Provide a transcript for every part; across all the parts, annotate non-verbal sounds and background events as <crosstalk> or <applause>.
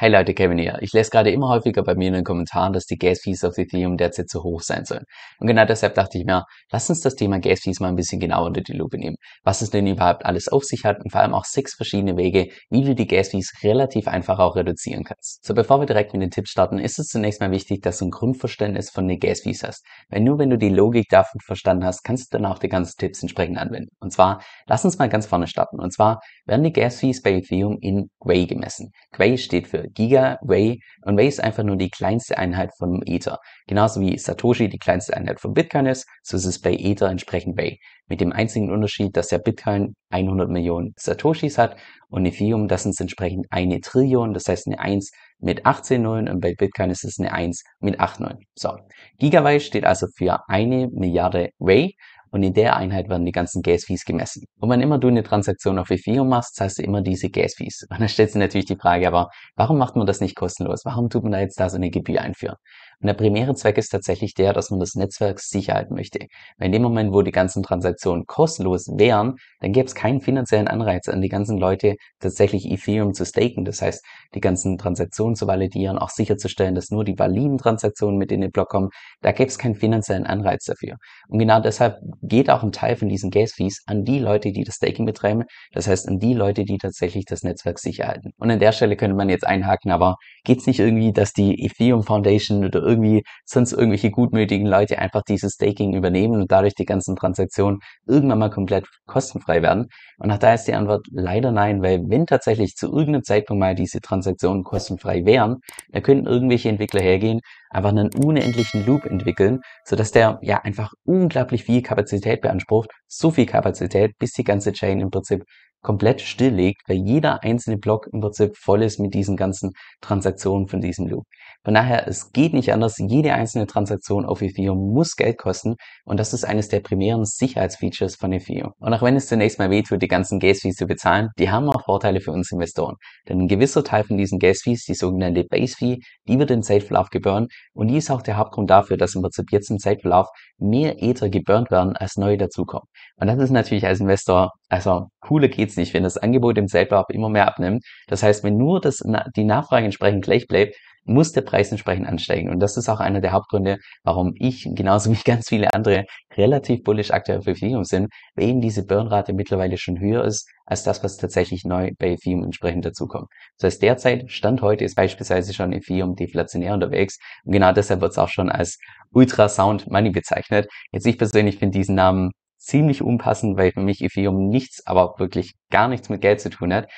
Hey Leute, Kevin hier. Ich lese gerade immer häufiger bei mir in den Kommentaren, dass die Gasfees auf Ethereum derzeit zu hoch sein sollen. Und genau deshalb dachte ich mir, lass uns das Thema Gasfees mal ein bisschen genauer unter die Lupe nehmen. Was es denn überhaupt alles auf sich hat und vor allem auch sechs verschiedene Wege, wie du die Gasfees relativ einfach auch reduzieren kannst. So, bevor wir direkt mit den Tipps starten, ist es zunächst mal wichtig, dass du ein Grundverständnis von den Gasfees hast. Weil nur wenn du die Logik davon verstanden hast, kannst du dann auch die ganzen Tipps entsprechend anwenden. Und zwar, lass uns mal ganz vorne starten. Und zwar werden die Gasfees bei Ethereum in Quay gemessen. Quay steht für Giga, Ray und Ray ist einfach nur die kleinste Einheit von Ether. Genauso wie Satoshi die kleinste Einheit von Bitcoin ist, so ist es bei Ether entsprechend Ray. Mit dem einzigen Unterschied, dass der Bitcoin 100 Millionen Satoshis hat und Ethereum, das sind entsprechend eine Trillion, das heißt eine 1 mit 18 Nullen und bei Bitcoin ist es eine 1 mit 8 Nullen. So. Gigabyte steht also für eine Milliarde Ray und in der Einheit werden die ganzen Gas-Fees gemessen. Und wann immer du eine Transaktion auf Ethereum machst, zahlst du immer diese Gas-Fees. <laughs> Und dann stellt sich natürlich die Frage, aber warum macht man das nicht kostenlos? Warum tut man da jetzt da so eine Gebühr einführen? Und der primäre Zweck ist tatsächlich der, dass man das Netzwerk sicher halten möchte. Weil in dem Moment, wo die ganzen Transaktionen kostenlos wären, dann gäbe es keinen finanziellen Anreiz an die ganzen Leute, tatsächlich Ethereum zu staken. Das heißt, die ganzen Transaktionen zu validieren, auch sicherzustellen, dass nur die validen Transaktionen mit in den Block kommen. Da gäbe es keinen finanziellen Anreiz dafür. Und genau deshalb geht auch ein Teil von diesen Gas-Fees an die Leute, die das Staking betreiben. Das heißt, an die Leute, die tatsächlich das Netzwerk sicher halten. Und an der Stelle könnte man jetzt einhaken, aber geht's nicht irgendwie, dass die Ethereum Foundation oder irgendwie sonst irgendwelche gutmütigen Leute einfach dieses Staking übernehmen und dadurch die ganzen Transaktionen irgendwann mal komplett kostenfrei werden. Und auch da ist die Antwort leider nein, weil wenn tatsächlich zu irgendeinem Zeitpunkt mal diese Transaktionen kostenfrei wären, dann könnten irgendwelche Entwickler hergehen, einfach einen unendlichen Loop entwickeln, sodass der ja einfach unglaublich viel Kapazität beansprucht, so viel Kapazität, bis die ganze Chain im Prinzip komplett stilllegt, weil jeder einzelne Block im Prinzip voll ist mit diesen ganzen Transaktionen von diesem Loop. Von daher, es geht nicht anders. Jede einzelne Transaktion auf Ethereum muss Geld kosten und das ist eines der primären Sicherheitsfeatures von Ethereum. Und auch wenn es zunächst mal wehtut, die ganzen Gas-Fees zu bezahlen, die haben auch Vorteile für uns Investoren. Denn ein gewisser Teil von diesen Gas-Fees, die sogenannte Base-Fee, die wird im Zeitverlauf geburnt und die ist auch der Hauptgrund dafür, dass im Prinzip jetzt im Zeitverlauf mehr Ether geburnt werden, als neue dazukommen. Und das ist natürlich als Investor also cooler geht's nicht, wenn das Angebot im Wettbewerb immer mehr abnimmt. Das heißt, wenn nur das, die Nachfrage entsprechend gleich bleibt, muss der Preis entsprechend ansteigen. Und das ist auch einer der Hauptgründe, warum ich, genauso <laughs> wie ganz viele andere, relativ bullish aktuell für Ethereum sind, weil eben diese Burnrate mittlerweile schon höher ist, als das, was tatsächlich neu bei Ethereum entsprechend dazukommt. Das heißt, derzeit, Stand heute ist beispielsweise schon Ethereum deflationär unterwegs. Und genau deshalb wird es auch schon als Ultrasound Money bezeichnet. Jetzt ich persönlich finde diesen Namen ziemlich unpassend, weil für mich Ethereum nichts, aber wirklich gar nichts mit Geld zu tun hat.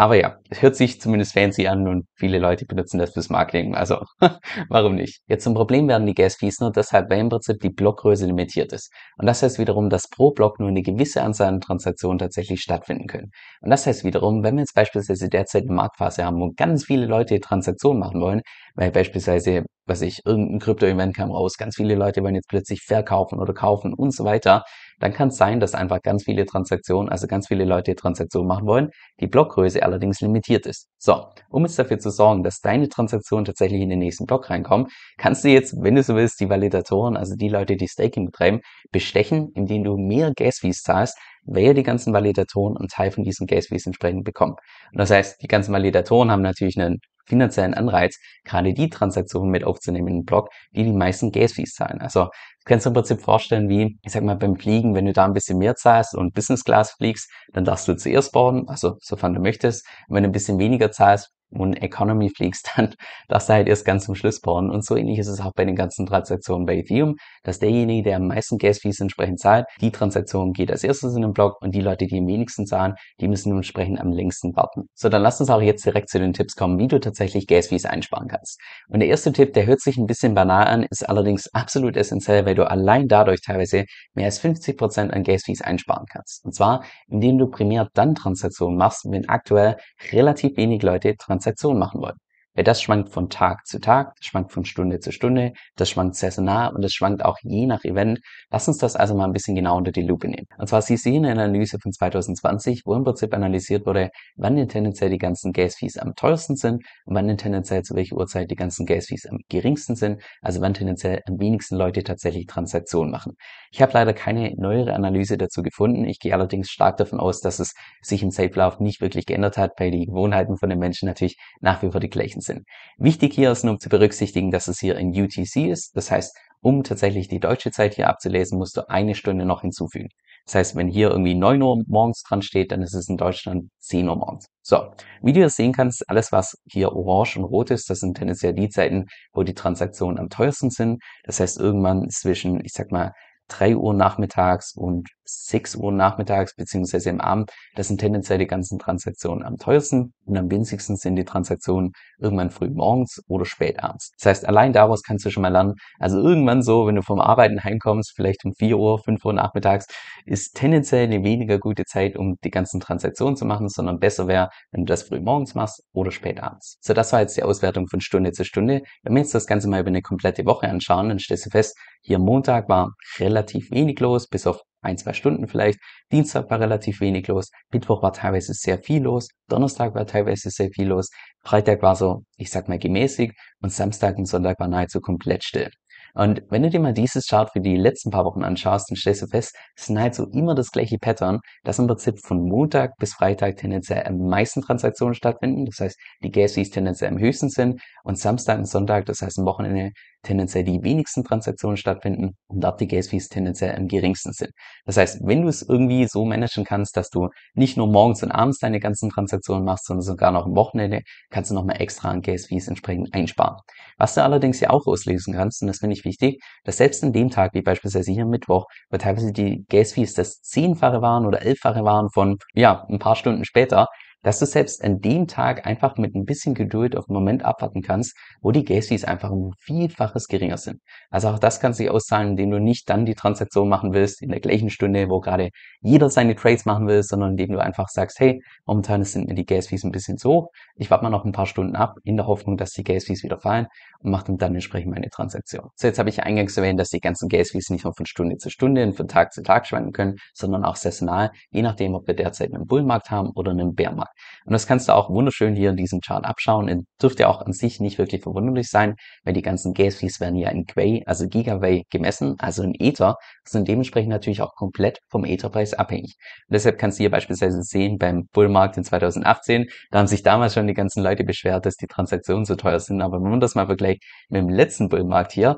Aber ja, hört sich zumindest fancy an und viele Leute benutzen das fürs Marketing. Also <laughs> warum nicht? Jetzt zum Problem werden die Gas-Fees nur deshalb, weil im Prinzip die Blockgröße limitiert ist. Und das heißt wiederum, dass pro Block nur eine gewisse Anzahl an Transaktionen tatsächlich stattfinden können. Und das heißt wiederum, wenn wir jetzt beispielsweise derzeit eine Marktphase haben, wo ganz viele Leute Transaktionen machen wollen, weil beispielsweise, was ich, irgendein Krypto-Event kam raus, ganz viele Leute wollen jetzt plötzlich verkaufen oder kaufen und so weiter, dann kann es sein, dass einfach ganz viele Transaktionen, also ganz viele Leute Transaktionen machen wollen, die Blockgröße allerdings limitiert ist. So, um jetzt dafür zu sorgen, dass deine Transaktionen tatsächlich in den nächsten Block reinkommen, kannst du jetzt, wenn du so willst, die Validatoren, also die Leute, die Staking betreiben, bestechen, indem du mehr Gasfees zahlst, wer die ganzen Validatoren einen Teil von diesen Gasfees entsprechend bekommen. Und das heißt, die ganzen Validatoren haben natürlich einen finanziellen Anreiz, gerade die Transaktionen mit aufzunehmen in den Block, die die meisten Gasfees zahlen. Also kannst du im Prinzip vorstellen, wie, ich sag mal, beim Fliegen, wenn du da ein bisschen mehr zahlst und Business Class fliegst, dann darfst du zuerst boarden, also sofern du möchtest. Und wenn du ein bisschen weniger zahlst und Economy fliegst, <laughs> dann darfst du halt erst ganz zum Schluss boarden. Und so ähnlich ist es auch bei den ganzen Transaktionen bei Ethereum, dass derjenige, der am meisten Gas Fees entsprechend zahlt, die Transaktion geht als erstes in den Block und die Leute, die am wenigsten zahlen, die müssen entsprechend am längsten warten. So, dann lass uns auch jetzt direkt zu den Tipps kommen, wie du tatsächlich Gas Fees einsparen kannst. Und der erste Tipp, der hört sich ein bisschen banal an, ist allerdings absolut essentiell, weil du du allein dadurch teilweise mehr als 50% Prozent an Gas Fees einsparen kannst. Und zwar, indem du primär dann Transaktionen machst, wenn aktuell relativ wenig Leute Transaktionen machen wollen. Weil das schwankt von Tag zu Tag, das schwankt von Stunde zu Stunde, das schwankt saisonal und das schwankt auch je nach Event. Lass uns das also mal ein bisschen genau unter die Lupe nehmen. Und zwar, Sie sehen eine Analyse von 2020, wo im Prinzip analysiert wurde, wann denn tendenziell die ganzen Gas Fees am teuersten sind und wann denn tendenziell zu welcher Uhrzeit die ganzen Gas Fees am geringsten sind, also wann tendenziell am wenigsten Leute tatsächlich Transaktionen machen. Ich habe leider keine neuere Analyse dazu gefunden. Ich gehe allerdings stark davon aus, dass es sich im Safe-Lauf nicht wirklich geändert hat, weil die Gewohnheiten von den Menschen natürlich nach wie vor die gleichen sind sind. Wichtig hier ist nur zu berücksichtigen, dass es hier in UTC ist. Das heißt, um tatsächlich die deutsche Zeit hier abzulesen, musst du eine Stunde noch hinzufügen. Das heißt, wenn hier irgendwie 9 Uhr morgens dran steht, dann ist es in Deutschland 10 Uhr morgens. So, wie du das sehen kannst, alles was hier orange und rot ist, das sind tendenziell die Zeiten, wo die Transaktionen am teuersten sind. Das heißt, irgendwann zwischen, ich sag mal, 3 Uhr nachmittags und 6 Uhr nachmittags beziehungsweise im Abend, das sind tendenziell die ganzen Transaktionen am teuersten und am winzigsten sind die Transaktionen irgendwann früh morgens oder spät abends. Das heißt, allein daraus kannst du schon mal lernen, also irgendwann so, wenn du vom Arbeiten heimkommst, vielleicht um 4 Uhr, 5 Uhr nachmittags, ist tendenziell eine weniger gute Zeit, um die ganzen Transaktionen zu machen, sondern besser wäre, wenn du das früh morgens machst oder spät abends. So, das war jetzt die Auswertung von Stunde zu Stunde. Wenn wir jetzt das Ganze mal über eine komplette Woche anschauen, dann stellst du fest, hier Montag war relativ wenig los, bis auf ein, zwei Stunden vielleicht. Dienstag war relativ wenig los. Mittwoch war teilweise sehr viel los. Donnerstag war teilweise sehr viel los. Freitag war so, ich sag mal, gemäßig. Und Samstag und Sonntag war nahezu komplett still. Und wenn du dir mal dieses Chart für die letzten paar Wochen anschaust, dann stellst du fest, es ist nahezu immer das gleiche Pattern, dass im Prinzip von Montag bis Freitag tendenziell am meisten Transaktionen stattfinden. Das heißt, die Gas Fees tendenziell am höchsten sind. Und Samstag und Sonntag, das heißt am Wochenende, tendenziell die wenigsten Transaktionen stattfinden und dort die Gas-Fees tendenziell am geringsten sind. Das heißt, wenn du es irgendwie so managen kannst, dass du nicht nur morgens und abends deine ganzen Transaktionen machst, sondern sogar noch am Wochenende, kannst du nochmal extra an Gas-Fees entsprechend einsparen. Was du allerdings ja auch auslesen kannst, und das finde ich wichtig, dass selbst an dem Tag, wie beispielsweise hier am Mittwoch, wo teilweise die Gas-Fees das Zehnfache waren oder Elffache waren von, ja, ein paar Stunden später, dass du selbst an dem Tag einfach mit ein bisschen Geduld auf einen Moment abwarten kannst, wo die Gas Fees einfach ein Vielfaches geringer sind. Also auch das kannst du auszahlen, indem du nicht dann die Transaktion machen willst in der gleichen Stunde, wo gerade jeder seine Trades machen will, sondern indem du einfach sagst, hey, momentan sind mir die Gas Fees ein bisschen zu hoch, ich warte mal noch ein paar Stunden ab, in der Hoffnung, dass die Gas Fees wieder fallen und mache dann entsprechend meine Transaktion. So, jetzt habe ich eingangs erwähnt, dass die ganzen Gas Fees nicht nur von Stunde zu Stunde und von Tag zu Tag schwanken können, sondern auch saisonal, je nachdem, ob wir derzeit einen Bullmarkt haben oder einen Bärmarkt. Und das kannst du auch wunderschön hier in diesem Chart abschauen. Das dürfte auch an sich nicht wirklich verwunderlich sein, weil die ganzen Gas Fees werden ja in Quay, also Gigaway gemessen, also in Ether, sind dementsprechend natürlich auch komplett vom Ether-Preis abhängig. Und deshalb kannst du hier beispielsweise sehen, beim Bullmarkt in 2018, da haben sich damals schon die ganzen Leute beschwert, dass die Transaktionen so teuer sind. Aber wenn man das mal vergleicht mit dem letzten Bullmarkt hier,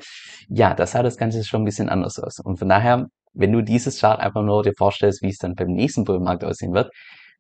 ja, das sah das Ganze schon ein bisschen anders aus. Und von daher wenn du dieses Chart einfach nur dir vorstellst, wie es dann beim nächsten Bullmarkt aussehen wird,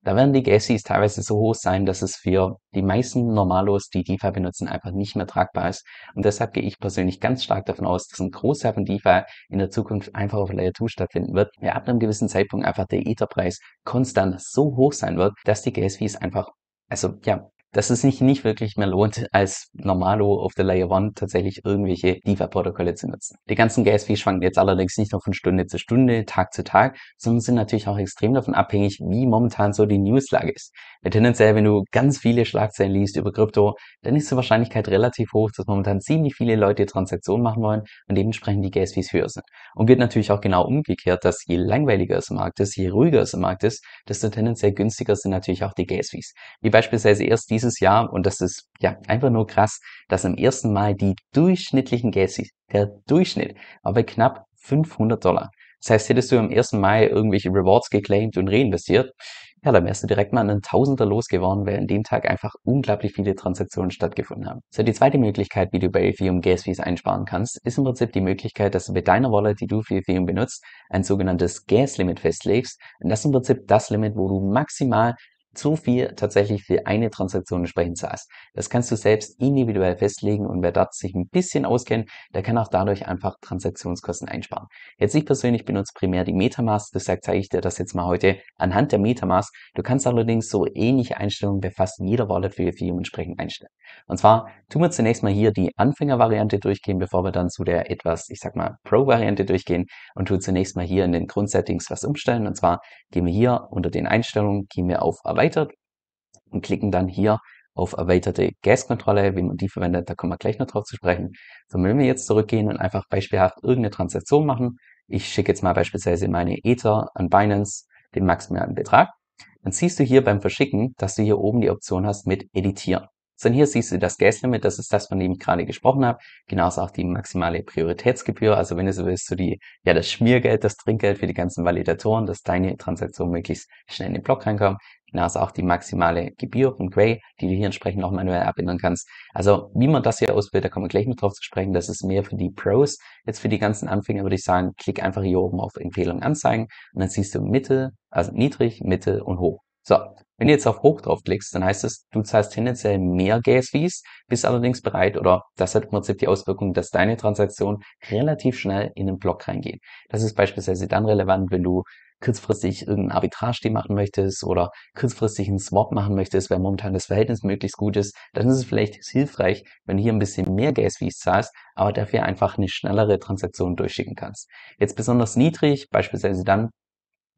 da werden die GSIs teilweise so hoch sein, dass es für die meisten Normalos, die DeFi benutzen, einfach nicht mehr tragbar ist. Und deshalb gehe ich persönlich ganz stark davon aus, dass ein Großteil von DeFi in der Zukunft einfach auf Layer 2 stattfinden wird, weil ab einem gewissen Zeitpunkt einfach der Etherpreis konstant so hoch sein wird, dass die gas einfach also ja, dass es sich nicht wirklich mehr lohnt, als Normalo auf der Layer One tatsächlich irgendwelche Diva-Protokolle zu nutzen. Die ganzen Gas-Fees schwanken jetzt allerdings nicht nur von Stunde zu Stunde, Tag zu Tag, sondern sind natürlich auch extrem davon abhängig, wie momentan so die Newslage ist. Denn tendenziell, wenn du ganz viele Schlagzeilen liest über Krypto, dann ist die Wahrscheinlichkeit relativ hoch, dass momentan ziemlich viele Leute Transaktionen machen wollen und dementsprechend die Gas-Fees höher sind. Und geht natürlich auch genau umgekehrt, dass je langweiliger es im Markt ist, je ruhiger es im Markt ist, desto tendenziell günstiger sind natürlich auch die Gas-Fees. Wie beispielsweise erst die dieses Jahr, und das ist ja einfach nur krass, dass im ersten Mal die durchschnittlichen Gases, der Durchschnitt, aber knapp 500 Dollar. Das heißt, hättest du im ersten Mai irgendwelche Rewards geclaimed und reinvestiert, ja, dann wärst du direkt mal einen Tausender losgeworden, weil an dem Tag einfach unglaublich viele Transaktionen stattgefunden haben. So, die zweite Möglichkeit, wie du bei Ethereum Gas Fees einsparen kannst, ist im Prinzip die Möglichkeit, dass du mit deiner Wallet, die du für Ethereum benutzt, ein sogenanntes Gas Limit festlegst. Und das ist im Prinzip das Limit, wo du maximal so viel tatsächlich für eine Transaktion entsprechend SaaS. Das kannst du selbst individuell festlegen und wer dort sich ein bisschen auskennt, der kann auch dadurch einfach Transaktionskosten einsparen. Jetzt ich persönlich benutze primär die Metamask, deshalb zeige ich dir das jetzt mal heute anhand der Metamask. Du kannst allerdings so ähnliche Einstellungen bei fast jeder Wallet für Ethereum entsprechend einstellen. Und zwar tun wir zunächst mal hier die Anfängervariante durchgehen, bevor wir dann zu der etwas, ich sag mal, Pro-Variante durchgehen und tu zunächst mal hier in den Grundsettings was umstellen. Und zwar gehen wir hier unter den Einstellungen, gehen wir auf erweitert und klicken dann hier auf erweiterte Gaskontrolle, wie man die verwendet, da kommen wir gleich noch drauf zu sprechen. So, wenn wir jetzt zurückgehen und einfach beispielhaft irgendeine Transaktion machen, ich schicke jetzt mal beispielsweise meine Ether an Binance den maximalen Betrag, dann siehst du hier beim Verschicken, dass du hier oben die Option hast mit Editieren sondern hier siehst du das Gaslimit, das ist das, von dem ich gerade gesprochen habe, genauso auch die maximale Prioritätsgebühr, also wenn du so willst, so die, ja, das Schmiergeld, das Trinkgeld für die ganzen Validatoren, dass deine Transaktion möglichst schnell in den Block reinkommt, genauso auch die maximale Gebühr von Gray, die du hier entsprechend auch manuell abändern kannst. Also wie man das hier ausbildet, da kommen wir gleich noch drauf zu sprechen, das ist mehr für die Pros. Jetzt für die ganzen Anfänger würde ich sagen, klick einfach hier oben auf Empfehlung anzeigen und dann siehst du Mitte, also niedrig, Mitte und hoch. So, wenn du jetzt auf hoch draufklickst, dann heißt es, du zahlst tendenziell mehr Gas Fees, bist allerdings bereit oder das hat im Prinzip die Auswirkung, dass deine Transaktion relativ schnell in den Block reingeht. Das ist beispielsweise dann relevant, wenn du kurzfristig irgendeinen Arbitrage-Deal machen möchtest oder kurzfristig einen Swap machen möchtest, weil momentan das Verhältnis möglichst gut ist, dann ist es vielleicht hilfreich, wenn du hier ein bisschen mehr Gas Fees zahlst, aber dafür einfach eine schnellere Transaktion durchschicken kannst. Jetzt besonders niedrig, beispielsweise dann,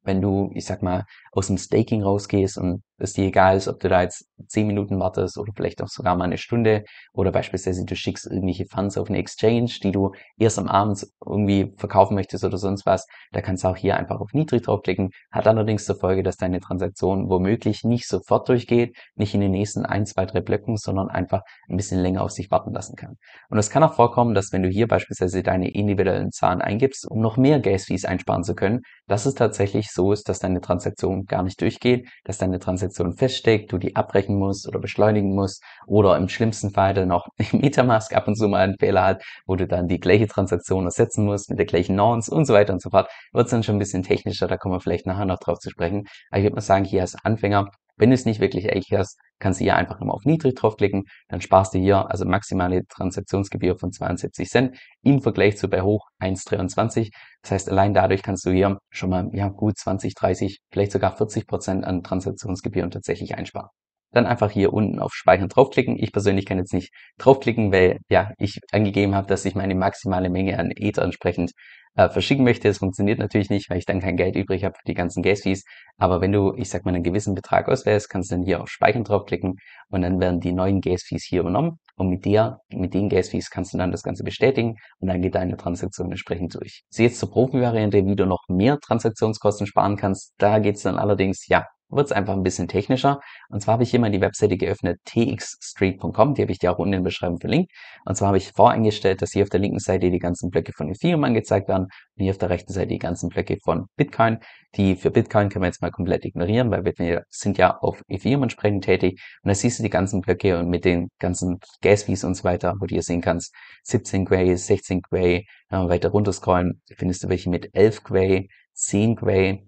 wenn du, ich sag mal, aus dem Staking rausgehst und dass dir egal ist, ob du da jetzt zehn Minuten wartest oder vielleicht auch sogar mal eine Stunde oder beispielsweise du schickst irgendwelche Funds auf eine Exchange, die du erst am Abend irgendwie verkaufen möchtest oder sonst was, da kannst du auch hier einfach auf niedrig draufklicken, hat allerdings zur Folge, dass deine Transaktion womöglich nicht sofort durchgeht, nicht in den nächsten ein, zwei, drei Blöcken, sondern einfach ein bisschen länger auf sich warten lassen kann. Und es kann auch vorkommen, dass wenn du hier beispielsweise deine individuellen Zahlen eingibst, um noch mehr Gas Fees einsparen zu können, dass es tatsächlich so ist, dass deine Transaktion gar nicht durchgeht, dass deine Transaktion Transaktion feststeckt, du die abbrechen musst oder beschleunigen musst oder im schlimmsten Fall dann noch Metamask ab und zu mal einen Fehler hat, wo du dann die gleiche Transaktion ersetzen musst mit der gleichen Nonce und so weiter und so fort, wird es dann schon ein bisschen technischer, da kommen wir vielleicht nachher noch drauf zu sprechen. Aber ich würde mal sagen, hier als Anfänger wenn du es nicht wirklich eilig hast, kannst du hier einfach nochmal auf niedrig draufklicken, dann sparst du hier also maximale Transaktionsgebühr von 72 Cent im Vergleich zu bei hoch 1,23. Das heißt, allein dadurch kannst du hier schon mal ja, gut 20, 30, vielleicht sogar 40 Prozent an Transaktionsgebühren tatsächlich einsparen dann einfach hier unten auf Speichern draufklicken. Ich persönlich kann jetzt nicht draufklicken, weil ja ich angegeben habe, dass ich meine maximale Menge an Ether entsprechend äh, verschicken möchte. Es funktioniert natürlich nicht, weil ich dann kein Geld übrig habe für die ganzen Gas-Fees. Aber wenn du, ich sag mal, einen gewissen Betrag auswählst, kannst du dann hier auf Speichern draufklicken und dann werden die neuen Gas-Fees hier übernommen. Und mit der, mit den Gas-Fees kannst du dann das Ganze bestätigen und dann geht deine Transaktion entsprechend durch. Sie jetzt zur Profi-Variante, wie du noch mehr Transaktionskosten sparen kannst. Da geht's dann allerdings, ja, wird es einfach ein bisschen technischer. Und zwar habe ich hier mal die Webseite geöffnet, txstreet.com, die habe ich dir auch unten in der Beschreibung verlinkt. Und zwar habe ich voreingestellt, dass hier auf der linken Seite die ganzen Blöcke von Ethereum angezeigt werden und hier auf der rechten Seite die ganzen Blöcke von Bitcoin. Die für Bitcoin können wir jetzt mal komplett ignorieren, weil wir sind ja auf Ethereum entsprechend tätig. Und da siehst du die ganzen Blöcke und mit den ganzen Gas Fees und so weiter, wo du hier sehen kannst, 17 Quay, 16 wenn wir weiter runterscrollen, findest du welche mit 11 Quay, 10 Quay,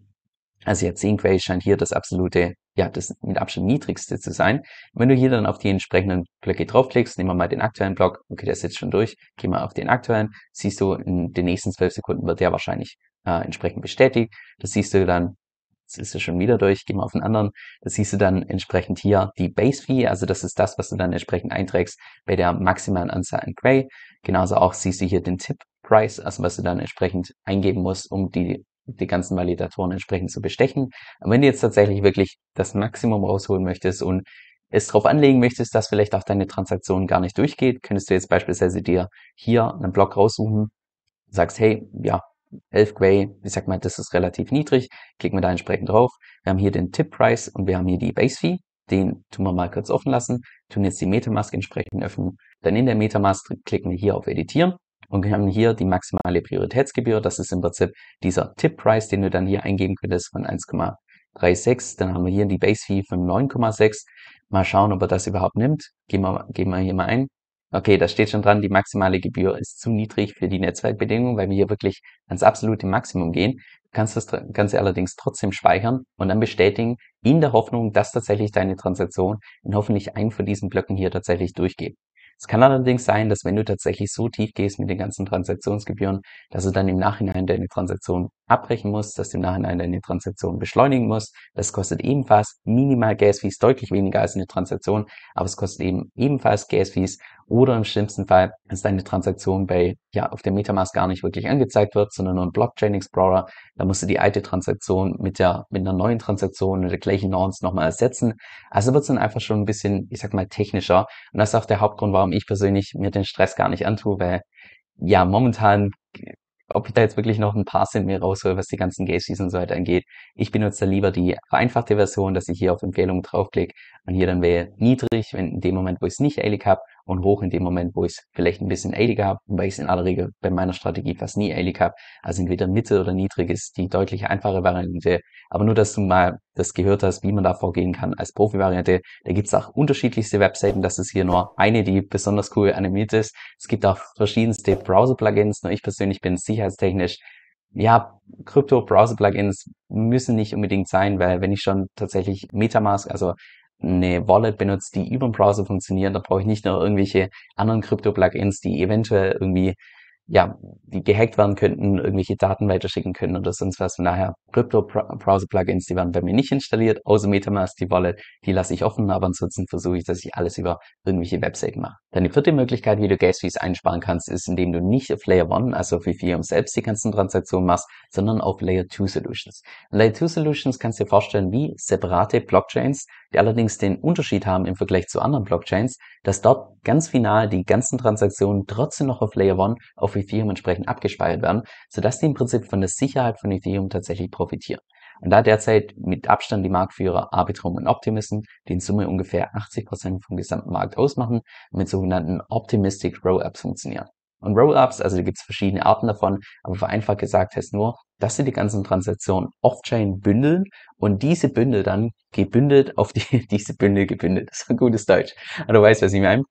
also ja, 10 Quay scheint hier das absolute, ja, das mit Abstand niedrigste zu sein. Wenn du hier dann auf die entsprechenden Blöcke draufklickst, nehmen wir mal den aktuellen Block, okay, der ist jetzt schon durch, geh mal auf den aktuellen, siehst du, in den nächsten 12 Sekunden wird der wahrscheinlich äh, entsprechend bestätigt. Das siehst du dann, jetzt ist er schon wieder durch, geh mal auf den anderen, das siehst du dann entsprechend hier die Base Fee, also das ist das, was du dann entsprechend einträgst bei der maximalen Anzahl an Quay. Genauso auch siehst du hier den Tipp Price, also was du dann entsprechend eingeben musst, um die die ganzen Validatoren entsprechend zu bestechen. Aber wenn du jetzt tatsächlich wirklich das Maximum rausholen möchtest und es darauf anlegen möchtest, dass vielleicht auch deine Transaktion gar nicht durchgeht, könntest du jetzt beispielsweise dir hier einen Block raussuchen, sagst, hey, ja, 11 Gray, ich sag mal, das ist relativ niedrig, klicken wir da entsprechend drauf. Wir haben hier den Tip-Price und wir haben hier die Base-Fee, den tun wir mal kurz offen lassen, tun jetzt die Metamask entsprechend öffnen. Dann in der Metamask klicken wir hier auf Editieren und wir haben hier die maximale Prioritätsgebühr. Das ist im Prinzip dieser Tip-Price, den du dann hier eingeben könntest von 1,36. Dann haben wir hier die Base-Fee von 9,6. Mal schauen, ob er das überhaupt nimmt. Gehen wir, gehen wir hier mal ein. Okay, da steht schon dran, die maximale Gebühr ist zu niedrig für die Netzwerkbedingungen, weil wir hier wirklich ans absolute Maximum gehen. Du kannst das Ganze allerdings trotzdem speichern und dann bestätigen, in der Hoffnung, dass tatsächlich deine Transaktion in hoffentlich einen von diesen Blöcken hier tatsächlich durchgeht. Es kann allerdings sein, dass wenn du tatsächlich so tief gehst mit den ganzen Transaktionsgebühren, dass du dann im Nachhinein deine Transaktion abbrechen musst, dass du im Nachhinein deine Transaktion beschleunigen musst. Das kostet ebenfalls minimal Gas Fees, deutlich weniger als eine Transaktion, aber es kostet eben ebenfalls Gas Fees oder im schlimmsten Fall, dass deine Transaktion bei, ja, auf der Metamask gar nicht wirklich angezeigt wird, sondern nur ein Blockchain Explorer. Da musst du die alte Transaktion mit der, mit einer neuen Transaktion oder der gleichen Norms nochmal ersetzen. Also wird es dann einfach schon ein bisschen, ich sag mal, technischer. Und das ist auch der Hauptgrund, warum warum ich persönlich mir den Stress gar nicht antue, weil ja, momentan, ob ich da jetzt wirklich noch ein paar Cent mehr raushole, was die ganzen Gaysies und so weiter angeht, ich benutze da lieber die vereinfachte Version, dass ich hier auf Empfehlungen draufklicke und hier dann wäre niedrig, wenn in dem Moment, wo ich es nicht eilig habe und hoch in dem Moment, wo ich vielleicht ein bisschen eiliger habe, weil ich es in aller Regel bei meiner Strategie fast nie eilig habe. Also entweder Mitte oder niedrig ist die deutlich einfache Variante. Aber nur, dass du mal das gehört hast, wie man da vorgehen kann als Profi-Variante. Da gibt es auch unterschiedlichste Webseiten. Das ist hier nur eine, die besonders cool animiert ist. Es gibt auch verschiedenste Browser-Plugins. Nur ich persönlich bin sicherheitstechnisch ja, Krypto-Browser-Plugins müssen nicht unbedingt sein, weil wenn ich schon tatsächlich Metamask, also eine Wallet benutzt, die über den Browser funktioniert, da brauche ich nicht noch irgendwelche anderen Krypto-Plugins, die eventuell irgendwie, ja, die gehackt werden könnten, irgendwelche Daten weiterschicken können oder sonst was. Von daher, Krypto-Browser-Plugins, die werden bei mir nicht installiert, außer Metamask, die Wallet, die lasse ich offen, aber ansonsten versuche ich, dass ich alles über irgendwelche Webseiten mache. Deine vierte Möglichkeit, wie du Gas Fees einsparen kannst, ist, indem du nicht auf Layer 1, also auf Ethereum selbst die ganzen Transaktionen machst, sondern auf Layer 2 Solutions. Und Layer 2 Solutions kannst du dir vorstellen wie separate Blockchains, die allerdings den Unterschied haben im Vergleich zu anderen Blockchains, dass dort ganz final die ganzen Transaktionen trotzdem noch auf Layer 1 auf Ethereum entsprechend abgespeichert werden, sodass die im Prinzip von der Sicherheit von Ethereum tatsächlich profitieren. Und da derzeit mit Abstand die Marktführer Arbitrum und Optimism, die in Summe ungefähr 80% Prozent vom gesamten Markt ausmachen, mit sogenannten Optimistic Roll-Ups funktionieren. Und Roll-Ups, also da gibt es verschiedene Arten davon, aber vereinfacht gesagt heißt nur, dass sie die ganzen Transaktionen off-chain bündeln und diese Bündel dann gebündelt auf die, <laughs> diese Bündel gebündelt. Das ist ein gutes Deutsch. Aber du weißt, was ich meine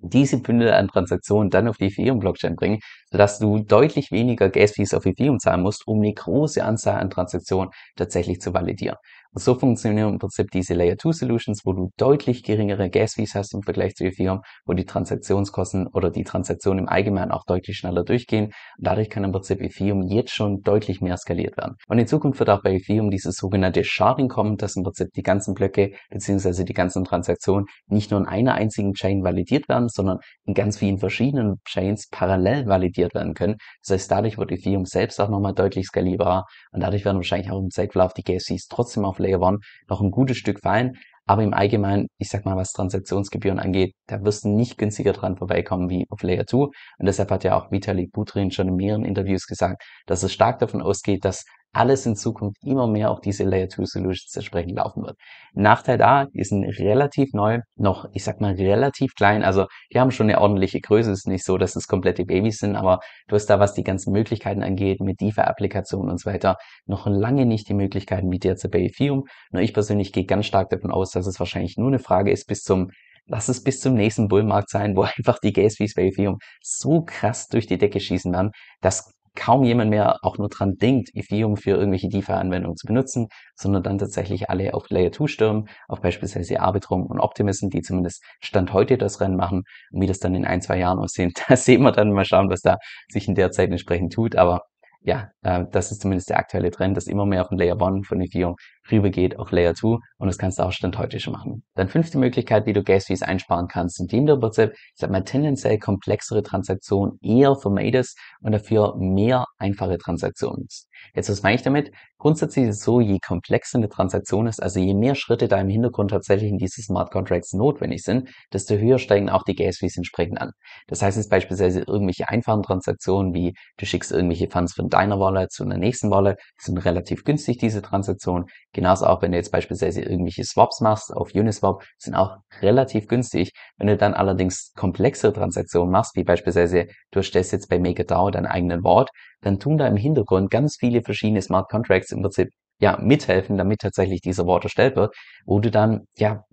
diese Bündel an Transaktionen dann auf die Ethereum-Blockchain bringen, sodass du deutlich weniger Gas-Fees auf Ethereum zahlen musst, um eine große Anzahl an Transaktionen tatsächlich zu validieren. Und so funktionieren im Prinzip diese Layer-2-Solutions, wo du deutlich geringere Gas-Fees hast im Vergleich zu Ethereum, wo die Transaktionskosten oder die Transaktionen im Allgemeinen auch deutlich schneller durchgehen. Und dadurch kann im Prinzip Ethereum jetzt schon deutlich mehr skaliert werden. Und in Zukunft wird auch bei Ethereum dieses sogenannte Sharding kommen, dass im Prinzip die ganzen Blöcke bzw. die ganzen Transaktionen nicht nur in einer einzigen Chain validiert werden, Ethereums, sondern in ganz vielen verschiedenen Chains parallel validiert werden können. Das heißt, dadurch wird Ethereum selbst auch nochmal deutlich skalierbarer und dadurch werden wahrscheinlich auch im Zeitverlauf die KFCs trotzdem auf Layer One noch ein gutes Stück fallen. Aber im Allgemeinen, ich sag mal, was Transaktionsgebühren angeht, da wirst du nicht günstiger dran vorbeikommen wie auf Layer 2. Und deshalb hat ja auch Vitalik Buterin schon in mehreren Interviews gesagt, dass es stark davon ausgeht, dass alles in Zukunft immer mehr auf diese Layer 2 Solutions entsprechend laufen wird. Nachteil da, die sind relativ neu, noch, ich sag mal, relativ klein. Also, die haben schon eine ordentliche Größe. Es ist nicht so, dass es komplette Babys sind, aber du hast da, was die ganzen Möglichkeiten angeht, mit DeFi-Applikationen und so weiter, noch lange nicht die Möglichkeiten wie derzeit bei Ethereum. Nur ich persönlich gehe ganz stark davon aus, dass es wahrscheinlich nur eine Frage ist bis zum lass es bis zum nächsten Bullmarkt sein, wo <laughs> einfach die Gas Fees bei Ethereum so krass durch die Decke schießen werden, dass kaum jemand mehr auch nur dran denkt, Ethereum für irgendwelche DeFi-Anwendungen zu benutzen, sondern dann tatsächlich alle auf Layer 2 stürmen, auf beispielsweise Arbitrum und Optimism, die zumindest Stand heute das Rennen machen. Und wie das dann in ein, zwei Jahren aussehen, <laughs> da sehen wir dann mal schauen, was da sich in der Zeit entsprechend tut. Aber ja, äh, das ist zumindest der aktuelle Trend, dass immer mehr von Layer 1 von Ethereum rüber geht auf Layer 2 und das kannst du auch Stand heute schon machen. Dann fünfte Möglichkeit, wie du Gas Fees einsparen kannst, indem du im Prinzip, ich sag mal, tendenziell komplexere Transaktionen eher vermeidest und dafür mehr einfache Transaktionen nutzt. Jetzt, was meine ich damit? Grundsätzlich ist es so, je komplexer eine Transaktion ist, also je mehr Schritte da im Hintergrund tatsächlich in diese Smart Contracts notwendig sind, desto höher steigen auch die Gas Fees entsprechend an. Das heißt jetzt beispielsweise irgendwelche einfachen Transaktionen, wie du schickst irgendwelche Funds von deiner Wallet zu einer nächsten Wallet, sind relativ günstig, diese Transaktionen Genauso auch, wenn du jetzt beispielsweise irgendwelche Swaps machst auf Uniswap, sind auch relativ günstig. Wenn du dann allerdings komplexere Transaktionen machst, wie beispielsweise du erstellst jetzt bei MakerDAO deinen eigenen Wort, dann tun da im Hintergrund ganz viele verschiedene Smart Contracts im Prinzip ja, mithelfen, damit tatsächlich dieser Wort erstellt wird, wo du dann, ja,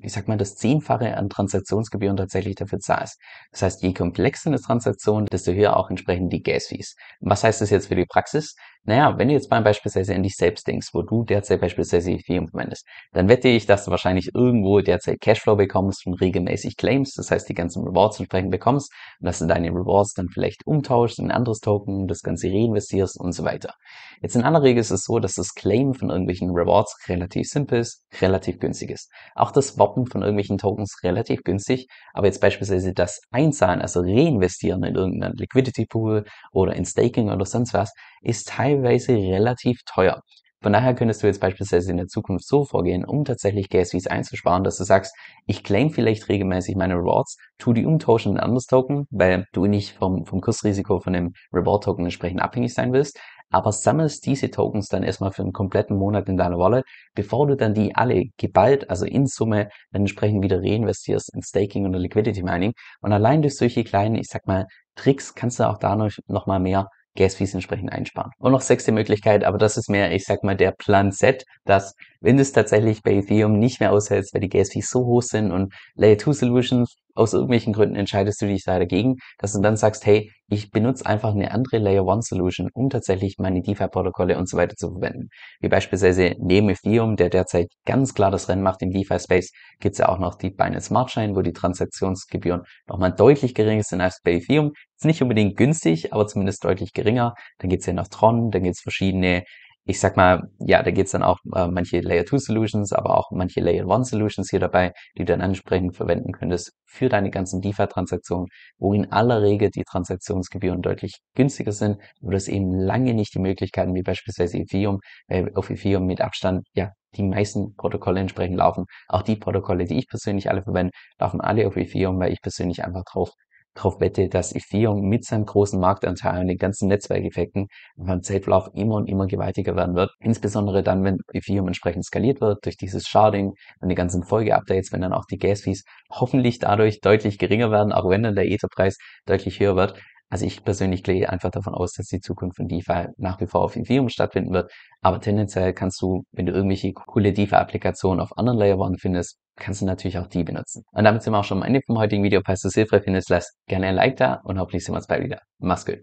ich sag mal, das Zehnfache an Transaktionsgebühren tatsächlich dafür zahlst. Das heißt, je komplexer eine Transaktion, desto höher auch entsprechend die Gas-Fees. Was heißt das jetzt für die Praxis? Naja, wenn du jetzt mal beispielsweise an dich selbst denkst, wo du derzeit beispielsweise Ethereum verwendest, dann wette ich, dass du wahrscheinlich irgendwo derzeit Cashflow bekommst und regelmäßig Claims, das heißt die ganzen Rewards entsprechend bekommst, und dass du deine Rewards dann vielleicht umtauschst in ein anderes Token, das Ganze reinvestierst und so weiter. Jetzt in aller Regel ist es so, dass das Claim Claim von irgendwelchen Rewards relativ simpel ist, relativ günstig ist. Auch das Wappen von irgendwelchen Tokens relativ günstig, aber jetzt beispielsweise das Einzahlen, also reinvestieren in irgendeinen Liquidity Pool oder in Staking oder sonst was, ist teilweise relativ teuer. Von daher könntest du jetzt beispielsweise in der Zukunft so vorgehen, um tatsächlich GSVs einzusparen, dass du sagst, ich claim vielleicht regelmäßig meine Rewards, tu die umtauschen in ein anderes Token, weil du nicht vom, vom Kursrisiko von dem Reward-Token entsprechend abhängig sein willst aber sammelst diese Tokens dann erstmal für einen kompletten Monat in deiner Wallet, bevor du dann die alle geballt, also in Summe, dann entsprechend wieder reinvestierst in Staking oder Liquidity Mining. Und allein durch solche kleinen, ich sag mal, Tricks kannst du auch da noch mehr Gas Fees entsprechend einsparen. Und noch sechste Möglichkeit, aber das ist mehr, ich sag mal, der Plan Z, dass wenn du es tatsächlich bei Ethereum nicht mehr aushältst, weil die Gas Fees so hoch sind und Layer 2 Solutions, aus irgendwelchen Gründen entscheidest du dich da dagegen, dass du dann sagst, hey, ich benutze einfach eine andere Layer 1 Solution, um tatsächlich meine DeFi-Protokolle und so weiter zu verwenden. Wie beispielsweise neben Ethereum, der derzeit ganz klar das Rennen macht im DeFi-Space, gibt es ja auch noch die Binance Smart Chain, wo die Transaktionsgebühren nochmal deutlich geringer sind als bei Ethereum. Ist nicht unbedingt günstig, aber zumindest deutlich geringer. Dann gibt es ja noch Tron, dann gibt es verschiedene ich sag mal, ja, da geht's dann auch äh, manche Layer-2-Solutions, aber auch manche Layer-1-Solutions hier dabei, die du dann entsprechend verwenden könntest für deine ganzen DeFi-Transaktionen, wo in aller Regel die Transaktionsgebühren deutlich günstiger sind, wo das eben lange nicht die Möglichkeiten wie beispielsweise Ethereum, äh, auf Ethereum mit Abstand, ja, die meisten Protokolle entsprechend laufen. Auch die Protokolle, die ich persönlich alle verwende, laufen alle auf Ethereum, weil ich persönlich einfach drauf darauf wette, dass Ethereum mit seinem großen Marktanteil und den ganzen Netzwerkeffekten beim Zeitverlauf immer und immer gewaltiger werden wird. Insbesondere dann, wenn Ethereum entsprechend skaliert wird durch dieses Sharding und die ganzen Folgeupdates, wenn dann auch die Gas-Fees hoffentlich dadurch deutlich geringer werden, auch wenn dann der Etherpreis deutlich höher wird. Also ich persönlich gehe einfach davon aus, dass die Zukunft von DeFi nach wie vor auf Ethereum stattfinden wird. Aber tendenziell kannst du, wenn du irgendwelche coole DeFi-Applikationen auf anderen Layer One findest, kannst du natürlich auch die benutzen. Und damit sind wir auch schon am Ende vom heutigen Video. Falls du es hilfreich findest, lass gerne ein Like da und hoffentlich sehen wir uns bald wieder. Mach's gut.